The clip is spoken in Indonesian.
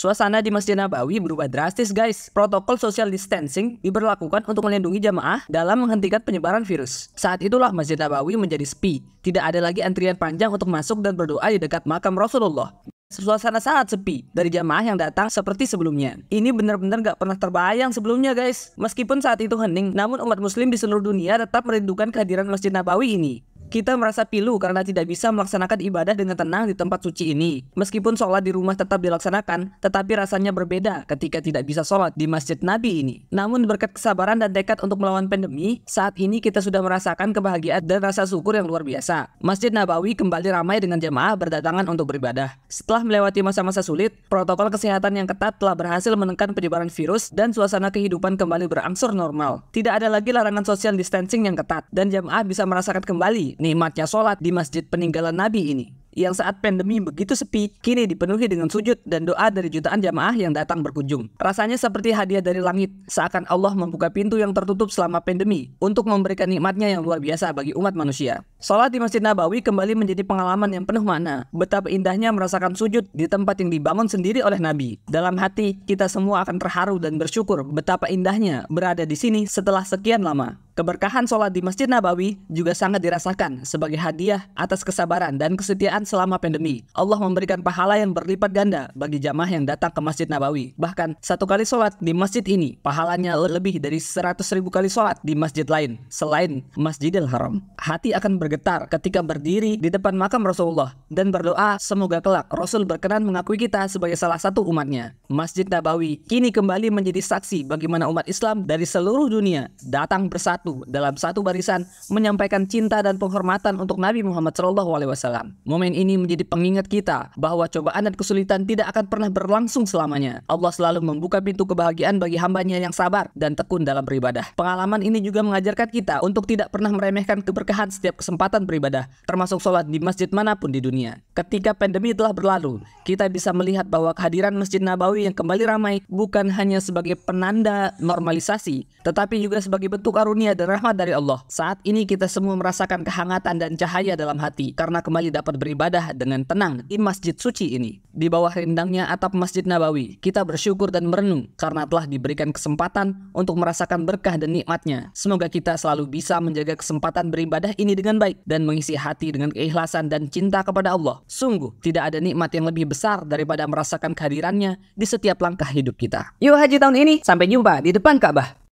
Suasana di Masjid Nabawi berubah drastis guys. Protokol social distancing diberlakukan untuk melindungi jamaah dalam menghentikan penyebaran virus. Saat itulah Masjid Nabawi menjadi sepi. Tidak ada lagi antrian panjang untuk masuk dan berdoa di dekat makam Rasulullah. Suasana sangat sepi dari jamaah yang datang seperti sebelumnya. Ini benar-benar gak pernah terbayang sebelumnya guys. Meskipun saat itu hening, namun umat muslim di seluruh dunia tetap merindukan kehadiran Masjid Nabawi ini. Kita merasa pilu karena tidak bisa melaksanakan ibadah dengan tenang di tempat suci ini. Meskipun sholat di rumah tetap dilaksanakan, tetapi rasanya berbeda ketika tidak bisa sholat di Masjid Nabi ini. Namun berkat kesabaran dan dekat untuk melawan pandemi, saat ini kita sudah merasakan kebahagiaan dan rasa syukur yang luar biasa. Masjid Nabawi kembali ramai dengan jemaah berdatangan untuk beribadah. Setelah melewati masa-masa sulit, protokol kesehatan yang ketat telah berhasil menekan penyebaran virus dan suasana kehidupan kembali berangsur normal. Tidak ada lagi larangan sosial distancing yang ketat, dan jemaah bisa merasakan kembali Nikmatnya sholat di masjid peninggalan Nabi ini yang saat pandemi begitu sepi, kini dipenuhi dengan sujud dan doa dari jutaan jamaah yang datang berkunjung. Rasanya seperti hadiah dari langit, seakan Allah membuka pintu yang tertutup selama pandemi untuk memberikan nikmatnya yang luar biasa bagi umat manusia. Salat di Masjid Nabawi kembali menjadi pengalaman yang penuh makna. Betapa indahnya merasakan sujud di tempat yang dibangun sendiri oleh Nabi. Dalam hati, kita semua akan terharu dan bersyukur betapa indahnya berada di sini setelah sekian lama. Keberkahan sholat di Masjid Nabawi juga sangat dirasakan sebagai hadiah atas kesabaran dan kesetiaan selama pandemi. Allah memberikan pahala yang berlipat ganda bagi jamaah yang datang ke Masjid Nabawi. Bahkan, satu kali sholat di masjid ini, pahalanya lebih dari 100 ribu kali sholat di masjid lain, selain Masjidil Haram. Hati akan bergetar ketika berdiri di depan makam Rasulullah dan berdoa semoga kelak Rasul berkenan mengakui kita sebagai salah satu umatnya. Masjid Nabawi kini kembali menjadi saksi bagaimana umat Islam dari seluruh dunia datang bersatu satu dalam satu barisan menyampaikan cinta dan penghormatan untuk Nabi Muhammad SAW. Momen ini menjadi pengingat kita bahwa cobaan dan kesulitan tidak akan pernah berlangsung selamanya. Allah selalu membuka pintu kebahagiaan bagi hambanya yang sabar dan tekun dalam beribadah. Pengalaman ini juga mengajarkan kita untuk tidak pernah meremehkan keberkahan setiap kesempatan beribadah, termasuk sholat di masjid manapun di dunia. Ketika pandemi telah berlalu, kita bisa melihat bahwa kehadiran Masjid Nabawi yang kembali ramai bukan hanya sebagai penanda normalisasi, tetapi juga sebagai bentuk karunia karunia dan rahmat dari Allah. Saat ini kita semua merasakan kehangatan dan cahaya dalam hati karena kembali dapat beribadah dengan tenang di masjid suci ini. Di bawah rindangnya atap Masjid Nabawi, kita bersyukur dan merenung karena telah diberikan kesempatan untuk merasakan berkah dan nikmatnya. Semoga kita selalu bisa menjaga kesempatan beribadah ini dengan baik dan mengisi hati dengan keikhlasan dan cinta kepada Allah. Sungguh, tidak ada nikmat yang lebih besar daripada merasakan kehadirannya di setiap langkah hidup kita. Yuk haji tahun ini, sampai jumpa di depan Ka'bah.